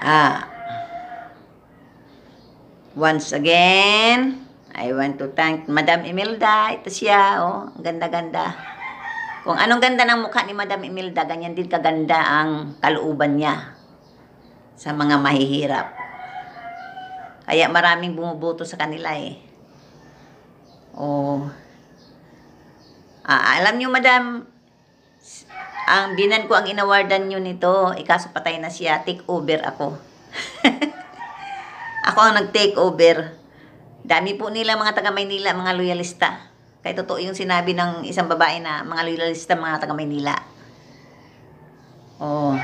Ah. Once again, I want to thank Madam Imelda. Ito siya, oh. Ang ganda-ganda. Kung anong ganda ng mukha ni Madam Imelda, ganyan din kaganda ang kalooban niya sa mga mahihirap. Kaya maraming bumuboto sa kanila eh. Oh. Ah, alam niyo Madam ang binan ko ang inawardan nyo nito, ikaso eh, patay na siya, take over ako. ako ang nag-take over. Dami po nila mga taga Maynila, mga loyalista. Kaya totoo yung sinabi ng isang babae na mga loyalista, mga taga Maynila. Oh.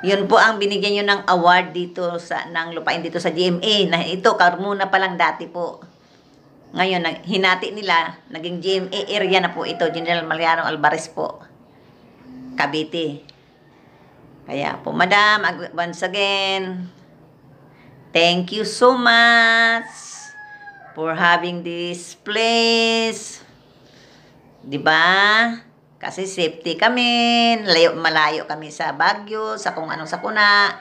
Yun po ang binigyan nyo ng award dito sa, ng lupain dito sa GMA. Na ito, karmuna pa lang dati po. Ngayon, hinati nila, naging GMA area na po ito, General Mariano Alvarez po. Cavite. Kaya po, madam, once again, thank you so much for having this place. ba? Diba? Kasi safety kami, layo, malayo kami sa Baguio, sa kung anong sakuna.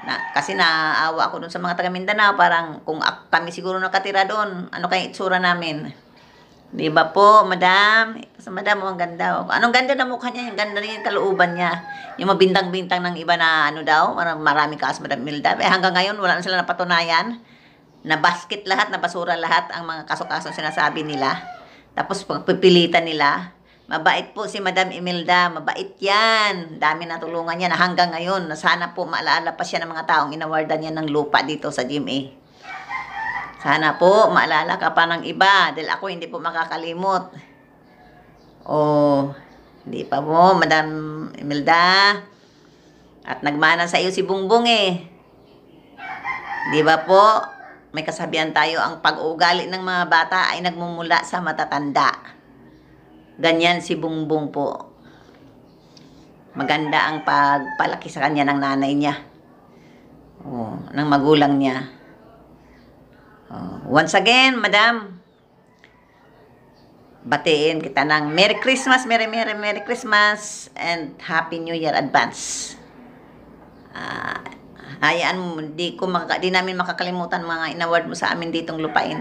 Na, kasi naawa ako dun sa mga taga Mindanao, parang kung kami siguro nakatira doon, ano kaya itsura namin? Di ba po, madam? Sa madam, oh, ang ganda. Oh. Anong ganda na mukha niya? Ang ganda rin yung kalooban niya. Yung mabintang-bintang ng iba na ano daw, marami kaas, madam Milda. Eh, hanggang ngayon, wala na sila napatunayan. Na basket lahat, na basura lahat ang mga kaso-kaso sinasabi nila. Tapos pagpipilitan nila. Mabait po si Madam Imelda, mabait yan. Dami na tulungan niya na hanggang ngayon. na Sana po maalala pa siya ng mga taong inawardan niya ng lupa dito sa GMA. Sana po maalala ka pa ng iba dahil ako hindi po makakalimot. Oh, hindi pa po, Madam Imelda. At nagmana sa iyo si Bungbong eh. Di ba po? May kasabihan tayo, ang pag-uugali ng mga bata ay nagmumula sa matatanda. Ganyan si Bungbong po maganda ang pagpalaki sa kanya ng nanay niya. Oh, ng magulang niya. Uh, once again, madam, batiin kita ng Merry Christmas, Merry Merry Merry Christmas, and Happy New Year advance. Uh, hayaan mo, di, ko maka, di namin makakalimutan mga inaward mo sa amin ditong lupain.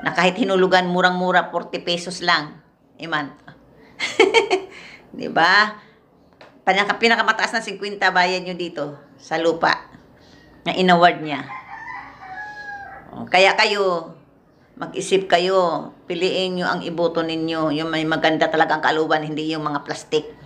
Na kahit hinulugan, murang-mura, 40 pesos lang. Iman. di ba? Pinaka, pinakamataas na 50 bayan niyo dito sa lupa na inaward niya. Kaya kayo, mag-isip kayo, piliin nyo ang iboto ninyo, yung may maganda talaga ang kaluban, hindi yung mga plastik.